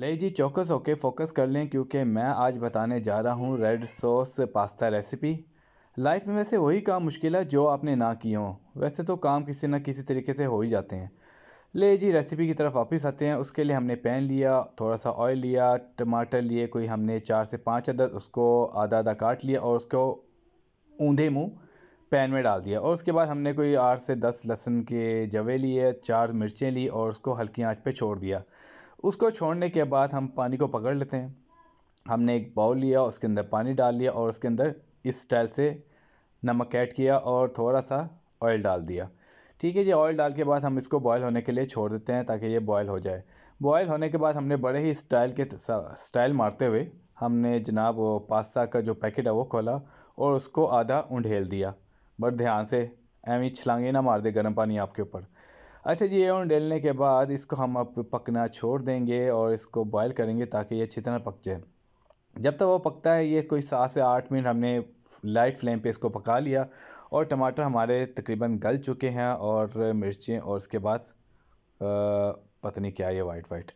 ले जी चौकस होके फोकस कर लें क्योंकि मैं आज बताने जा रहा हूँ red sauce pasta recipe life में वैसे वही काम मुश्किल है जो आपने ना किए हों वैसे तो काम किसी ना किसी तरीके से हो ही जाते हैं ले जी रेसिपी की तरफ वापस आते हैं उसके लिए हमने पैन लिया थोड़ा सा ऑयल लिया टमाटर लिए कोई हमने चार से पाँच अदद उसको आधा आधा काट लिया और उसको ऊंधे मुँह पैन में डाल दिया और उसके बाद हमने कोई आठ से दस लहसुन के जवे लिए चार मिर्चें ली और उसको हल्की आँच पर छोड़ दिया उसको छोड़ने के बाद हम पानी को पकड़ लेते हैं हमने एक बाउल लिया उसके अंदर पानी डाल लिया और उसके अंदर इस स्टाइल से नमक ऐड किया और थोड़ा सा ऑयल डाल दिया ठीक है ये ऑयल डाल के बाद हम इसको बॉयल होने के लिए छोड़ देते हैं ताकि ये बॉयल हो जाए बॉयल होने के बाद हमने बड़े ही स्टाइल के स्टाइल मारते हुए हमने जनाब वो पास्ता का जो पैकेट है वो खोला और उसको आधा उंडेल दिया बट ध्यान से एवं छलांगे ना मार दे गर्म पानी आपके ऊपर अच्छा जी ये ऊन डालने के बाद इसको हम अब पकना छोड़ देंगे और इसको बॉयल करेंगे ताकि ये अच्छी तरह पक जाए जब तक तो वो पकता है ये कोई सात से आठ मिनट हमने लाइट फ्लेम पे इसको पका लिया और टमाटर हमारे तकरीबन गल चुके हैं और मिर्चें और उसके बाद पता नहीं क्या ये वाइट वाइट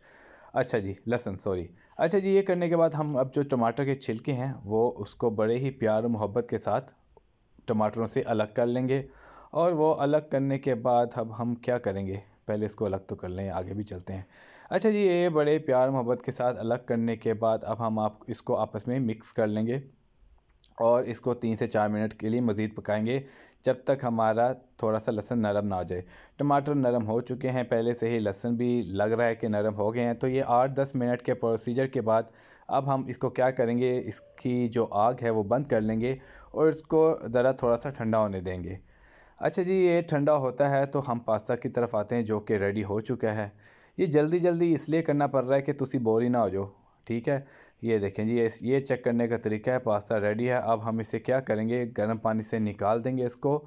अच्छा जी लहसन सॉरी अच्छा जी ये करने के बाद हम अब जो टमाटर के छिलके हैं वो उसको बड़े ही प्यार मोहब्बत के साथ टमाटरों से अलग कर लेंगे और वो अलग करने के बाद अब हम क्या करेंगे पहले इसको अलग तो कर लें आगे भी चलते हैं अच्छा जी ये बड़े प्यार मोहब्बत के साथ अलग करने के बाद अब हम आप इसको आपस में मिक्स कर लेंगे और इसको तीन से चार मिनट के लिए मज़ीद पकाएंगे जब तक हमारा थोड़ा सा लहसन नरम ना हो जाए टमाटर नरम हो चुके हैं पहले से ही लहसन भी लग रहा है कि नरम हो गए हैं तो ये आठ दस मिनट के प्रोसीजर के बाद अब हम इसको क्या करेंगे इसकी जो आग है वो बंद कर लेंगे और इसको ज़रा थोड़ा सा ठंडा होने देंगे अच्छा जी ये ठंडा होता है तो हम पास्ता की तरफ आते हैं जो कि रेडी हो चुका है ये जल्दी जल्दी इसलिए करना पड़ रहा है कि तुम बोरी ना हो जाओ ठीक है ये देखें जी ये ये चेक करने का तरीका है पास्ता रेडी है अब हम इसे क्या करेंगे गर्म पानी से निकाल देंगे इसको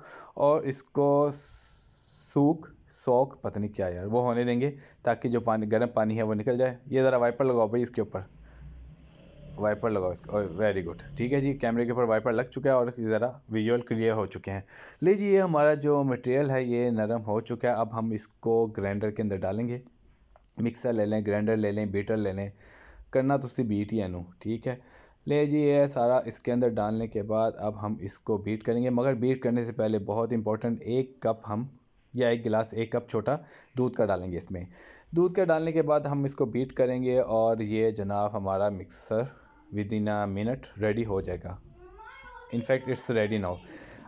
और इसको सूख सौख पता नहीं क्या यार वो होने देंगे ताकि जो पानी गर्म पानी है वो निकल जाए ये ज़रा वाइपर लगाओ भाई इसके ऊपर वाइपर लगाओ इसका वेरी गुड ठीक है जी कैमरे के ऊपर वाइपर लग चुका है और ज़रा विजुअल क्लियर हो चुके हैं लीजिए ये हमारा जो मटेरियल है ये नरम हो चुका है अब हम इसको ग्राइंडर के अंदर डालेंगे मिक्सर ले लें ग्राइंडर ले लें बीटर ले लें करना तो उसकी बीट ही है ठीक है ले जी ये सारा इसके अंदर डालने के बाद अब हम इसको बीट करेंगे मगर बीट करने से पहले बहुत इंपॉर्टेंट एक कप हम या एक गिलास एक कप छोटा दूध का डालेंगे इसमें दूध का डालने के बाद हम इसको बीट करेंगे और ये जनाब हमारा mixer within a minute ready हो जाएगा इनफैक्ट इट्स रेडी नाउ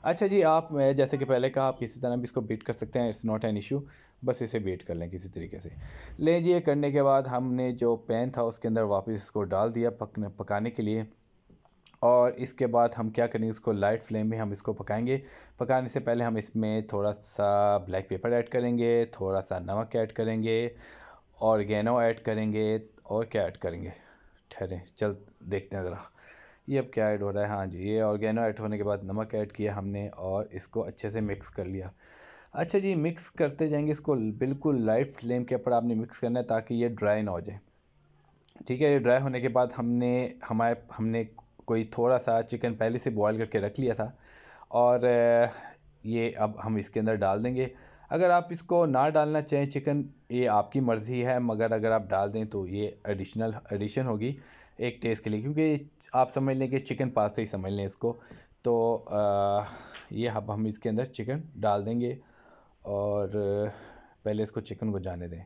अच्छा जी आप जैसे कि पहले कहा आप किसी तरह भी इसको बीट कर सकते हैं इट्स नॉट एन इशू बस इसे बीट कर लें किसी तरीके से ले जी ये करने के बाद हमने जो पैन था उसके अंदर वापस इसको डाल दिया पकने पकाने के लिए और इसके बाद हम क्या करेंगे इसको लाइट फ्लेम में हम इसको पकाएंगे पकाने से पहले हम इसमें थोड़ा सा ब्लैक पेपर ऐड करेंगे थोड़ा सा नमक ऐड करेंगे और गेनो ऐड करेंगे और क्या ऐड करेंगे ठहरें चल देखते हैं ज़रा ये अब क्या ऐड हो रहा है हाँ जी ये ऑर्गेनो ऐड होने के बाद नमक ऐड किया हमने और इसको अच्छे से मिक्स कर लिया अच्छा जी मिक्स करते जाएंगे इसको बिल्कुल लाइट फ्लेम के ऊपर आपने मिक्स करना है ताकि ये ड्राई ना हो जाए ठीक है ये ड्राई होने के बाद हमने हमारे हमने कोई थोड़ा सा चिकन पहले से बॉयल करके रख लिया था और ये अब हम इसके अंदर डाल देंगे अगर आप इसको ना डालना चाहें चिकन ये आपकी मर्ज़ी है मगर अगर आप डाल दें तो ये एडिशनल एडिशन होगी एक टेस्ट के लिए क्योंकि आप समझ लें कि चिकन पास्ता ही समझ लें इसको तो आ, ये अब हम इसके अंदर चिकन डाल देंगे और पहले इसको चिकन को जाने दें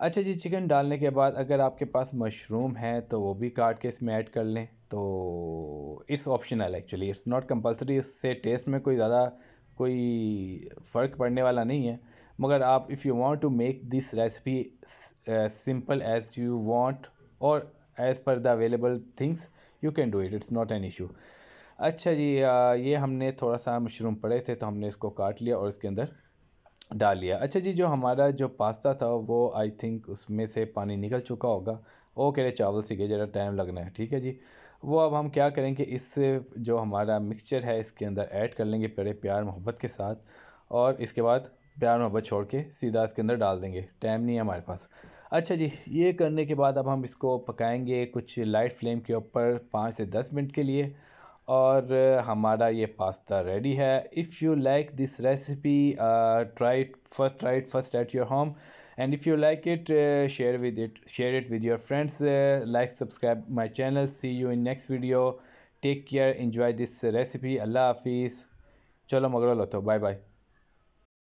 अच्छा जी चिकन डालने के बाद अगर आपके पास मशरूम है तो वो भी काट के इसमें ऐड कर लें तो it's optional actually it's not compulsory इससे टेस्ट में कोई ज़्यादा कोई फ़र्क पड़ने वाला नहीं है मगर आप if you want to make this recipe simple as you want और as per the available things you can do it it's not an issue अच्छा जी आ, uh, ये हमने थोड़ा सा मशरूम पड़े थे तो हमने इसको काट लिया और इसके अंदर डाल लिया अच्छा जी जो हमारा जो पास्ता था वो आई थिंक उसमें से पानी निकल चुका होगा वो कह रहे चावल सीखे ज़रा टाइम लगना है ठीक है जी वो अब हम क्या करेंगे इस जो हमारा मिक्सचर है इसके अंदर ऐड कर लेंगे पहले प्यार मोहब्बत के साथ और इसके बाद प्यार मोहब्बत छोड़ के सीधा इसके अंदर डाल देंगे टाइम नहीं है हमारे पास अच्छा जी ये करने के बाद अब हम इसको पकाएंगे कुछ लाइट फ्लेम के ऊपर पाँच से दस मिनट के लिए और हमारा ये पास्ता रेडी है if you like this recipe try first try it first at your home and if you like it share with it share it with your friends like subscribe my channel see you in next video take care enjoy this recipe अल्लाह हाफिज़ चलो मगर लो तो bye bye